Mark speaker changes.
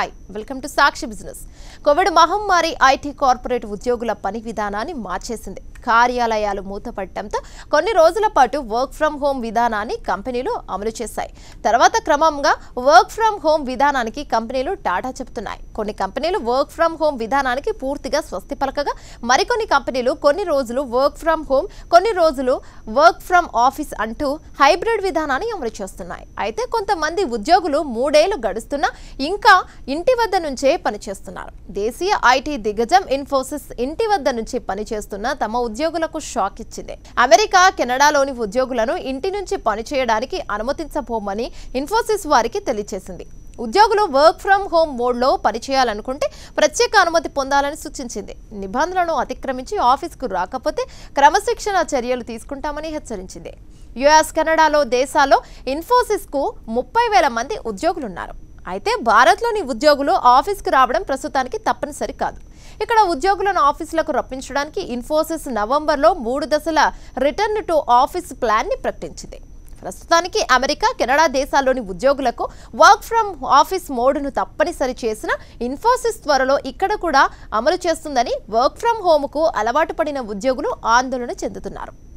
Speaker 1: hi welcome to Sakshi business COVID మహమ్మారి IT corporate ఉద్యోగుల పని విధానాన్ని మార్చేసింది కార్యాలయాలు మూతపడటంతో కొన్ని రోజుల పాటు వర్క్ ఫ్రం హోమ్ విధానాన్ని కంపెనీలు అమలు చేశాయి తర్వాత క్రమంగా వర్క్ ఫ్రం హోమ్ విధానానికి కంపెనీలు టాటా చెబుతున్నాయి కొన్ని కంపెనీలు వర్క్ ఫ్రం హోమ్ విధానానికి పూర్తిగా స్వస్తి పలకగా మరికొన్ని కంపెనీలు కొన్ని రోజులు వర్క్ ఫ్రం హోమ్ కొన్ని రోజులు వర్క్ ఫ్రం ఆఫీస్ అంటూ హైబ్రిడ్ విధానాన్ని అమలు చేస్తున్నాయి అయితే కొంతమంది ఉద్యోగులు మూడేళ్లు గడుస్తున్నా ఇంకా ఇంటి వద్ద నుంచే పనిచేస్తున్నారు దేశీయ ఐటీ దిగ్గజం ఇన్ఫోసిస్ ఇంటి వద్ద నుంచి పనిచేస్తున్న తమ ఉద్యోగులకు షాక్ ఇచ్చింది అమెరికా కెనడాలోని ఉద్యోగులను ఇంటి నుంచి పనిచేయడానికి అనుమతించబోమని ఇన్ఫోసిస్ వారికి తెలియజేసింది ఉద్యోగులు వర్క్ ఫ్రమ్ హోమ్ మోడ్లో పనిచేయాలనుకుంటే ప్రత్యేక అనుమతి పొందాలని సూచించింది నిబంధనలను అతిక్రమించి ఆఫీస్కు రాకపోతే క్రమశిక్షణ చర్యలు తీసుకుంటామని హెచ్చరించింది యుఎస్ కెనడాలో దేశాల్లో ఇన్ఫోసిస్కు ముప్పై వేల మంది ఉద్యోగులున్నారు అయితే భారత్లోని ఉద్యోగులు ఆఫీస్కి రావడం ప్రస్తుతానికి తప్పనిసరి కాదు ఇక్కడ ఉద్యోగులను ఆఫీసులకు రప్పించడానికి ఇన్ఫోసిస్ నవంబర్లో మూడు దశల రిటర్న్ టు ఆఫీస్ ప్లాన్ని ప్రకటించింది ప్రస్తుతానికి అమెరికా కెనడా దేశాల్లోని ఉద్యోగులకు వర్క్ ఫ్రమ్ ఆఫీస్ మోడ్ను తప్పనిసరి చేసిన ఇన్ఫోసిస్ త్వరలో ఇక్కడ కూడా అమలు చేస్తుందని వర్క్ ఫ్రమ్ హోమ్కు అలవాటు పడిన ఉద్యోగులు ఆందోళన చెందుతున్నారు